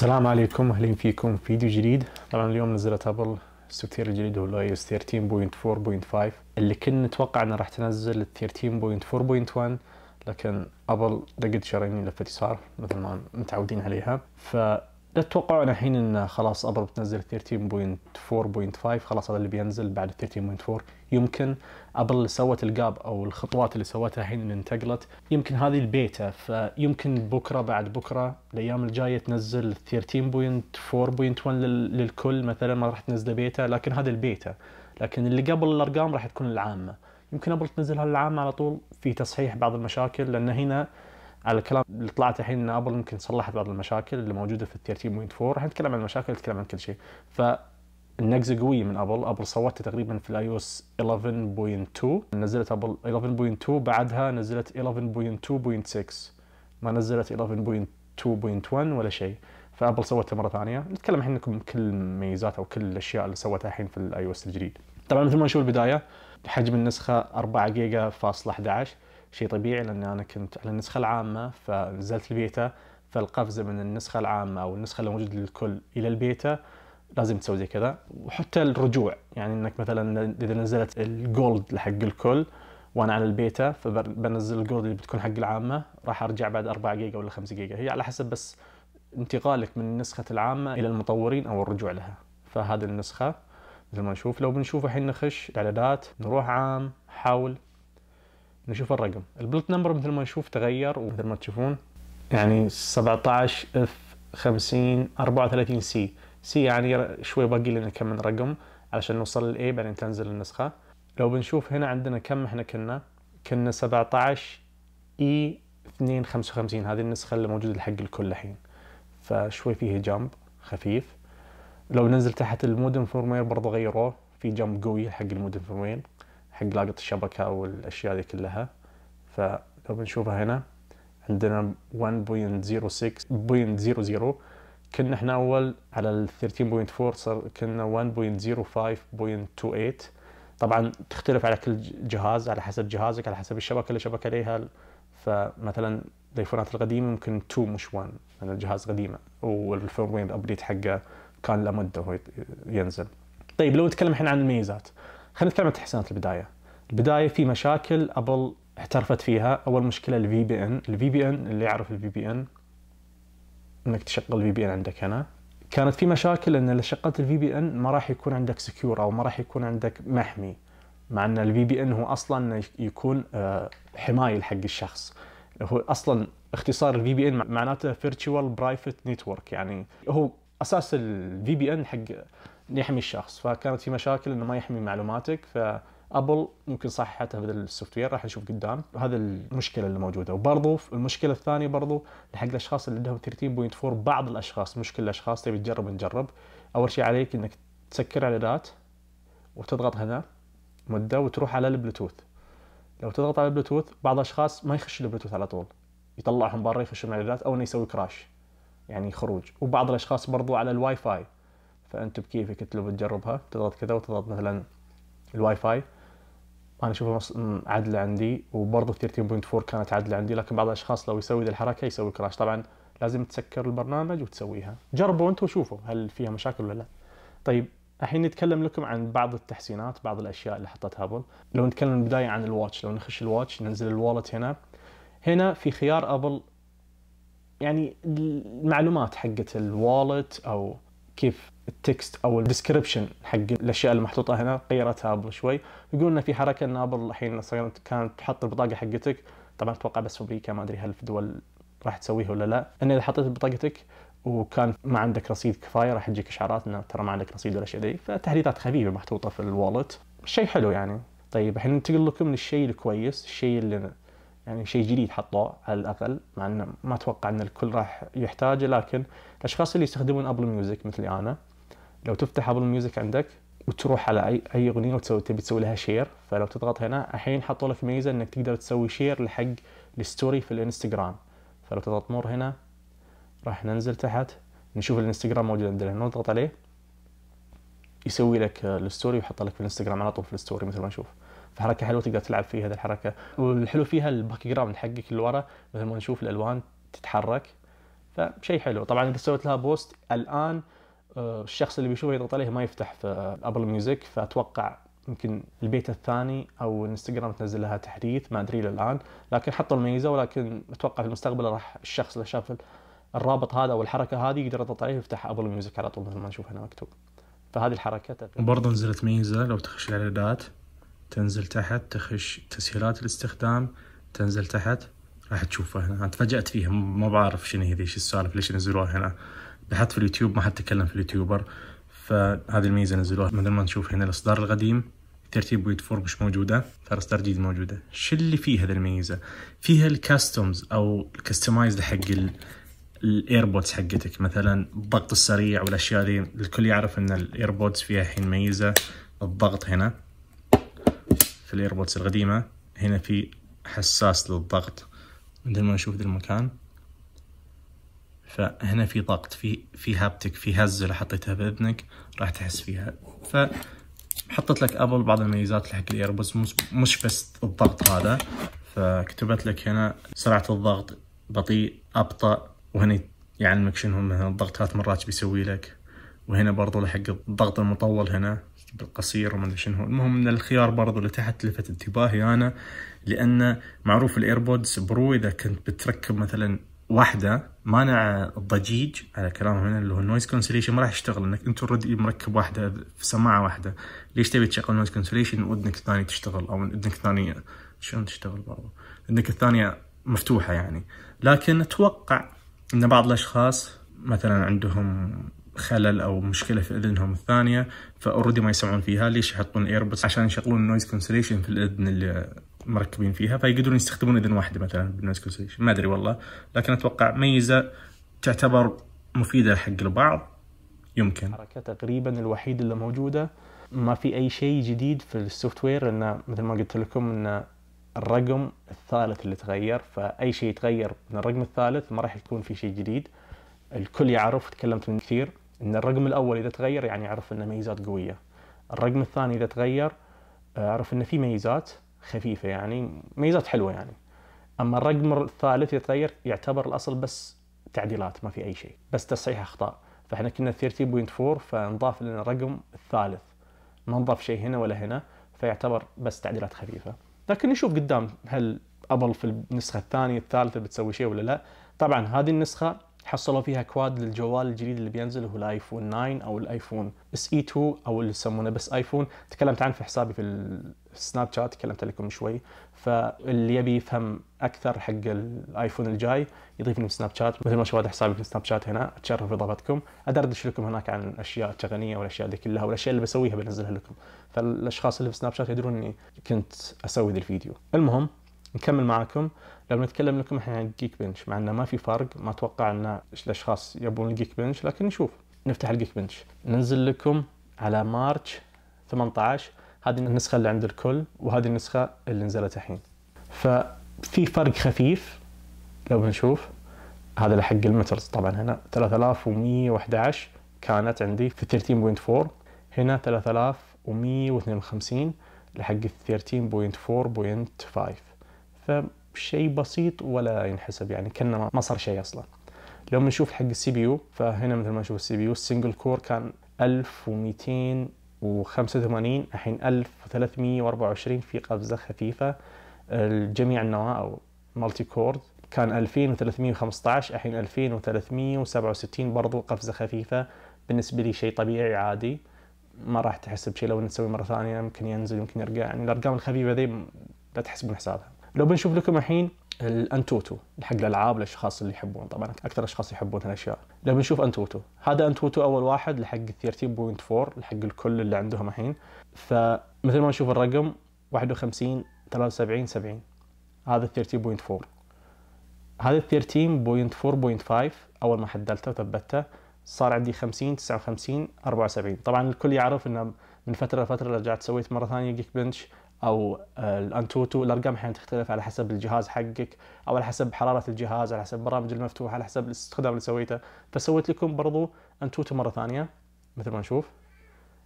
السلام عليكم اهلا فيكم فيديو جديد طبعا اليوم نزلت ابل السوفتير الجديد هو الاي اس 13.4.5 اللي كنا نتوقع انه راح تنزل 13.4.1 لكن ابل دقت شرايين لفت يسار مثل ما متعودين عليها ف لا تتوقعون انا الحين ان خلاص ابل بتنزل 13.4.5 خلاص هذا اللي بينزل بعد 13.4 يمكن ابل اللي سوت الجاب او الخطوات اللي سوتها الحين اللي انتقلت يمكن هذه البيتا فيمكن بكره بعد بكره الايام الجايه تنزل 13.4.1 للكل مثلا ما راح تنزل بيتا لكن هذا البيتا لكن اللي قبل الارقام راح تكون العامه يمكن ابل تنزلها العامه على طول في تصحيح بعض المشاكل لان هنا على الكلام اللي طلعت الحين ان ابل يمكن صلحت بعض المشاكل اللي موجوده في 13.4 راح نتكلم عن المشاكل نتكلم عن كل شيء ف النقزه قويه من ابل ابل صوتها تقريبا في الاي او اس 11.2 نزلت ابل 11.2 بعدها نزلت 11.2.6 ما نزلت 11.2.1 ولا شيء فابل صوتها مره ثانيه نتكلم الحين لكم كل الميزات او كل الاشياء اللي سوتها الحين في الاي او اس الجديد طبعا مثل ما نشوف البدايه حجم النسخه 4 جيجا فاصلة 11 شيء طبيعي لأن أنا كنت على النسخة العامة فنزلت البيتا فالقفزة من النسخة العامة أو النسخة الموجودة للكل إلى البيتا لازم تسوي زي كذا وحتى الرجوع يعني انك مثلا اذا نزلت الجولد حق الكل وانا على البيتا فبنزل الجولد اللي بتكون حق العامه راح ارجع بعد 4 جيجا ولا 5 جيجا هي على حسب بس انتقالك من النسخة العامه الى المطورين او الرجوع لها فهذه النسخه مثل ما نشوف لو بنشوف الحين نخش اعدادات نروح عام حول نشوف الرقم البلوت نمبر مثل ما نشوف تغير ومثل ما تشوفون يعني 17 اف 50 34 سي سي يعني شوي باقي لنا كم من رقم علشان نوصل للاي بعدين تنزل النسخه لو بنشوف هنا عندنا كم احنا كنا كنا 17 اي 255 هذه النسخه اللي موجوده حق الكل الحين فشوي فيه جامب خفيف لو ننزل تحت المودم فورمير برضو غيروه في جامب قوي حق المودم فورمير حق لاقط الشبكة والأشياء دي كلها فلو بنشوفها هنا عندنا 1.06.00 كنا احنا أول على ال 13.4 صار كنا 1.05.28 طبعا تختلف على كل جهاز على حسب جهازك على حسب الشبكة اللي شبك عليها فمثلا الايفونات القديمة ممكن 2 مش 1 لأن الجهاز قديمة والفيرموير ابديت حقه كان لمده هو ينزل طيب لو نتكلم احنا عن الميزات خلينا نتكلم عن تحسينات البدايه البدايه في مشاكل ابل اعترفت فيها اول مشكله الفي بي ان الفي بي ان اللي يعرف الفي بي ان انك تشغل في بي ان عندك هنا كانت في مشاكل ان اذا شغلت الفي بي ان ما راح يكون عندك سكيور او ما راح يكون عندك محمي مع ان الفي بي ان هو اصلا يكون آه، حمايه لحق الشخص هو اصلا اختصار الفي بي ان معناته فيرتشوال برايفت نتورك يعني هو اساس الفي بي ان حق يحمي الشخص فكانت في مشاكل انه ما يحمي معلوماتك ف ابل ممكن صححتها بهذا السوفت وير راح نشوف قدام هذا المشكله اللي موجوده وبرضه المشكله الثانيه برضه حق الاشخاص اللي عندهم 13.4 بعض الاشخاص مش كل الاشخاص تبي تجرب نجرب اول شيء عليك انك تسكر اعدادات وتضغط هنا مده وتروح على البلوتوث لو تضغط على البلوتوث بعض الاشخاص ما يخش البلوتوث على طول يطلعهم برا يخشون الاعدادات او انه يسوي كراش يعني خروج وبعض الاشخاص برضو على الواي فاي فانت بكيفك تلو بتجربها تضغط كذا وتضغط مثلا الواي فاي انا اشوفها عدله عندي وبرضه 13.4 كانت عدله عندي لكن بعض الاشخاص لو يسوي ذي الحركه يسوي كراش طبعا لازم تسكر البرنامج وتسويها جربوا انتم وشوفوا هل فيها مشاكل ولا لا طيب الحين نتكلم لكم عن بعض التحسينات بعض الاشياء اللي حطتها ابل لو نتكلم من البدايه عن الواتش لو نخش الواتش ننزل الوالت هنا هنا في خيار ابل يعني المعلومات حقت الوالت او كيف التكست او الديسكربشن حق الاشياء المحطوطه هنا غيرتها ابل شوي يقولون ان في حركه ان ابل الحين صارت كانت تحط البطاقه حقتك طبعا اتوقع بس في امريكا ما ادري هل في دول راح تسويها ولا لا ان اذا حطيت بطاقتك وكان ما عندك رصيد كفايه راح تجيك اشعارات انه ترى ما عندك رصيد ولا شيء ذي فتحديثات خفيفه محطوطه في الوالت شيء حلو يعني طيب الحين ننتقل لكم للشيء الكويس الشيء اللي يعني شيء جديد حطوه على الاقل مع انه ما اتوقع ان الكل راح يحتاجه لكن الاشخاص اللي يستخدمون ابل ميوزك مثلي انا لو تفتح ابل ميوزك عندك وتروح على اي اي اغنيه وتسوي تبي تسوي لها شير فلو تضغط هنا الحين حطوا لك ميزه انك تقدر تسوي شير لحق الستوري في الانستغرام فلو تضغط مور هنا راح ننزل تحت نشوف الانستغرام موجود عندنا نضغط عليه يسوي لك الستوري ويحط لك في الانستغرام على طول في الستوري مثل ما نشوف حركه حلوه تقدر تلعب فيها هذه الحركه والحلو فيها الباك جراوند حقك اللي ورا مثل ما نشوف الالوان تتحرك فشيء حلو طبعا اذا سويت لها بوست الان آه، الشخص اللي بيشوفه يضغط عليه ما يفتح في ابل ميوزك فاتوقع يمكن البيت الثاني او انستغرام تنزل لها تحديث ما ادري الان لكن حطوا الميزه ولكن اتوقع في المستقبل راح الشخص اللي شاف الرابط هذا او الحركه هذه يقدر يضغط عليه ويفتح ابل ميوزك على طول مثل ما نشوف هنا مكتوب فهذه الحركه وبرضه نزلت ميزه لو تخش الاعدادات تنزل تحت تخش تسهيلات الاستخدام تنزل تحت راح تشوفها هنا انا تفاجات فيها ما بعرف شنو هذي شو السالفه ليش نزلوها هنا بحط في اليوتيوب ما حد تكلم في اليوتيوبر فهذه الميزه نزلوها مثل ما نشوف هنا الاصدار القديم ترتيب ويت فور مش موجوده فالاصدار الجديد موجوده شو اللي فيه هذه الميزه فيها الكاستمز او الكستمايز حق الايربودز حقتك مثلا الضغط السريع والاشياء دي الكل يعرف ان الايربودز فيها الحين ميزه الضغط هنا في الايربودز القديمة هنا في حساس للضغط مثل ما نشوف ذا المكان فهنا في ضغط في في هابتك في هزة لو حطيتها بإذنك راح تحس فيها ف حطت لك ابل بعض الميزات حق الايربودز مش بس الضغط هذا فكتبت لك هنا سرعة الضغط بطيء ابطأ وهنا يعلمك شنو الضغط ثلاث مرات بيسوي لك وهنا برضو لحق الضغط المطول هنا بالقصير وما ادري شنو المهم ان الخيار برضو اللي تحت لفت انتباهي انا لان معروف الايربودز برو اذا كنت بتركب مثلا واحده مانع الضجيج على كلامهم هنا اللي هو النويز كونسليشن ما راح يشتغل انك انت اوريدي مركب واحده في سماعه واحده ليش تبي تشغل نويز كونسليشن واذنك الثانيه تشتغل او اذنك الثانيه شلون تشتغل برضو اذنك الثانيه مفتوحه يعني لكن اتوقع ان بعض الاشخاص مثلا عندهم خلل او مشكله في اذنهم الثانيه فاوريدي ما يسمعون فيها ليش يحطون ايربودز عشان يشغلون النويز كونسليشن في الاذن اللي مركبين فيها فيقدرون يستخدمون اذن واحده مثلا بالنويز كونسليشن ما ادري والله لكن اتوقع ميزه تعتبر مفيده حق البعض يمكن حركه تقريبا الوحيده اللي موجوده ما في اي شيء جديد في السوفت وير انه مثل ما قلت لكم انه الرقم الثالث اللي تغير فاي شيء يتغير من الرقم الثالث ما راح يكون في شيء جديد الكل يعرف تكلمت من كثير ان الرقم الاول اذا تغير يعني اعرف انه ميزات قويه الرقم الثاني اذا تغير آه، اعرف انه في ميزات خفيفه يعني ميزات حلوه يعني اما الرقم الثالث يتغير يعتبر الاصل بس تعديلات ما في اي شيء بس تصحيح اخطاء فاحنا كنا 30.4 فنضاف لنا الرقم الثالث ما نضاف شيء هنا ولا هنا فيعتبر بس تعديلات خفيفه لكن نشوف قدام هل ابل في النسخه الثانيه الثالثه بتسوي شيء ولا لا طبعا هذه النسخه حصلوا فيها كواد للجوال الجديد اللي بينزل هو الايفون 9 او الايفون اس اي 2 او اللي يسمونه بس ايفون تكلمت عنه في حسابي في السناب شات تكلمت لكم شوي فاللي يبي يفهم اكثر حق الايفون الجاي يضيفني في سناب شات مثل ما شفت حسابي في سناب شات هنا اتشرف باضافتكم ادردش لكم هناك عن الاشياء التقنيه والاشياء دي كلها والاشياء اللي بسويها بنزلها لكم فالاشخاص اللي في سناب شات يدرون اني كنت اسوي ذا الفيديو المهم نكمل معاكم لو نتكلم لكم احنا عن الجيك بنش مع انه ما في فرق ما اتوقع ان الاشخاص يبون الجيك بنش لكن نشوف نفتح الجيك بنش ننزل لكم على مارتش 18 هذه النسخه اللي عند الكل وهذه النسخه اللي نزلت الحين ففي فرق خفيف لو بنشوف هذا لحق حق المترز طبعا هنا 3111 كانت عندي في 13.4 هنا 3152 لحق 13.4.5 فشيء بسيط ولا ينحسب يعني كنا ما صار شيء اصلا لو بنشوف حق السي بي يو فهنا مثل ما نشوف السي بي يو السنجل كور كان 1285 الحين 1324 في قفزه خفيفه الجميع النواه او مالتي كورد كان 2315 الحين 2367 برضو قفزه خفيفه بالنسبه لي شيء طبيعي عادي ما راح تحسب شيء لو نسوي مره ثانيه يمكن ينزل يمكن يرجع يعني الارقام الخفيفه ذي لا تحسبون حسابها لو بنشوف لكم الحين الانتوتو حق الالعاب للاشخاص اللي يحبون طبعا اكثر اشخاص يحبون هالاشياء لو بنشوف انتوتو هذا انتوتو اول واحد لحق 13.4 لحق الكل اللي عندهم الحين فمثل ما نشوف الرقم 51 73 70 هذا 13.4 هذا 13.4.5 اول ما حدلته وثبته صار عندي 50 59 74 طبعا الكل يعرف انه من فتره لفتره رجعت سويت مره ثانيه جيك بنش او آه، الانتوتو الارقام احيانا تختلف على حسب الجهاز حقك او على حسب حراره الجهاز على حسب البرامج المفتوحه على حسب الاستخدام اللي سويته فسويت لكم برضو انتوتو مره ثانيه مثل ما نشوف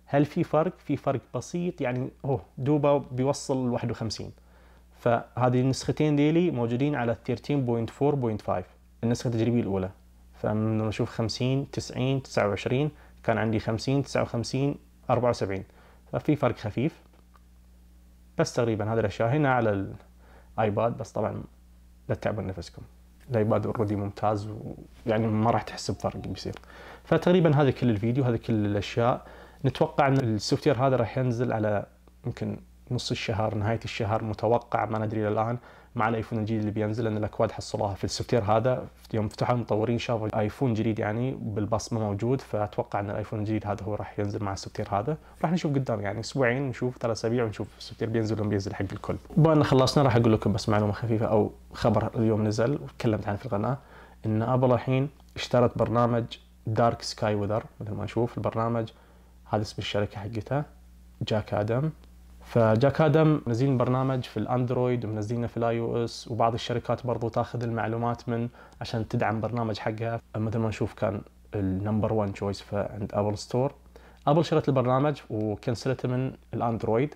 هل في فرق في فرق بسيط يعني هو دوبا بيوصل 51 فهذه النسختين ديلي موجودين على 13.4.5 النسخه التجريبيه الاولى فمن نشوف 50 90 29 كان عندي 50 59 74 ففي فرق خفيف بس تقريبا هذه الاشياء هنا على الايباد بس طبعا لا تعبون نفسكم الايباد اوريدي ممتاز ويعني ما راح تحس بفرق بيصير فتقريبا هذا كل الفيديو هذا كل الاشياء نتوقع ان السوفت هذا راح ينزل على يمكن نص الشهر نهايه الشهر متوقع ما ندري الان مع الايفون الجديد اللي بينزل لان الاكواد حصلوها في السوفتير هذا يوم فتحوا المطورين شافوا ايفون جديد يعني بالبصمه موجود فاتوقع ان الايفون الجديد هذا هو راح ينزل مع السوفتير هذا راح نشوف قدام يعني اسبوعين نشوف ثلاث اسابيع ونشوف السوفتير بينزل ولا بينزل حق الكل. ان خلصنا راح اقول لكم بس معلومه خفيفه او خبر اليوم نزل وتكلمت عنه في القناه ان ابل الحين اشترت برنامج دارك سكاي وذر مثل ما نشوف البرنامج هذا اسم الشركه حقتها جاك ادم فجاك ادم منزلين برنامج في الاندرويد ومنزلينه في الاي او اس وبعض الشركات برضو تاخذ المعلومات من عشان تدعم برنامج حقها مثل ما نشوف كان النمبر 1 تشويس عند ابل ستور ابل شرت البرنامج وكنسلته من الاندرويد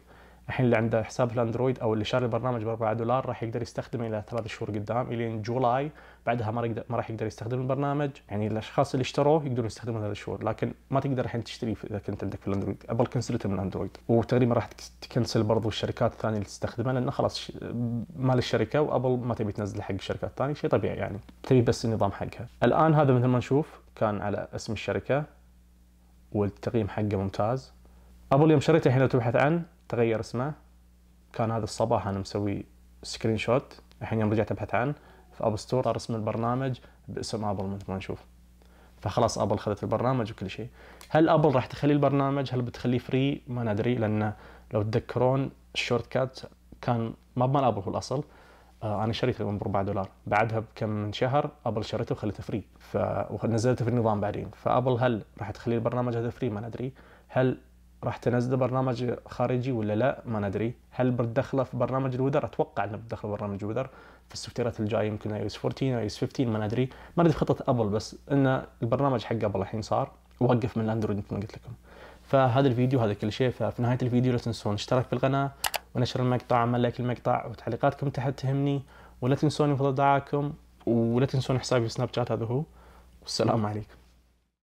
الحين اللي عنده حساب في الاندرويد او اللي شاري البرنامج ب 4 دولار راح يقدر يستخدمه الى ثلاث شهور قدام الين جولاي بعدها ما ما راح يقدر يستخدم البرنامج يعني الاشخاص اللي اشتروه يقدرون يستخدمون ثلاث شهور لكن ما تقدر الحين تشتري اذا كنت عندك في الاندرويد ابل كنسلته من الاندرويد وتقريبا راح تكنسل برضو الشركات الثانيه اللي تستخدمها لانه خلاص مال الشركه وابل ما تبي تنزله حق الشركات الثانيه شيء طبيعي يعني تبي بس النظام حقها الان هذا مثل ما نشوف كان على اسم الشركه والتقييم حقه ممتاز ابل يوم شريته الحين لو تبحث عنه تغير اسمه كان هذا الصباح انا مسوي سكرين شوت الحين يوم رجعت ابحث عنه في اب ستور صار اسم البرنامج باسم ابل مثل ما نشوف فخلاص ابل خذت البرنامج وكل شيء هل ابل راح تخلي البرنامج هل بتخليه فري ما ندري لان لو تذكرون الشورت كات كان ما بمال ابل هو الاصل آه، انا شريته ب 4 دولار بعدها بكم من شهر ابل شريته وخليته فري ف... ونزلته في النظام بعدين فابل هل راح تخلي البرنامج هذا فري ما ندري هل راح تنزله برنامج خارجي ولا لا ما ندري هل بتدخله في برنامج الوذر اتوقع انه بتدخله برنامج الوذر في السوفتيرات الجايه يمكن اي اس 14 اي اس 15 ما ندري ما ندري خطه ابل بس ان البرنامج حق ابل الحين صار وقف من الاندرويد مثل ما قلت لكم فهذا الفيديو هذا كل شيء ففي نهايه الفيديو لا تنسون اشتراك في القناه ونشر المقطع عمل لايك المقطع وتعليقاتكم تحت تهمني ولا تنسوني فضل دعاكم ولا تنسون حسابي في سناب شات هذا هو والسلام عليكم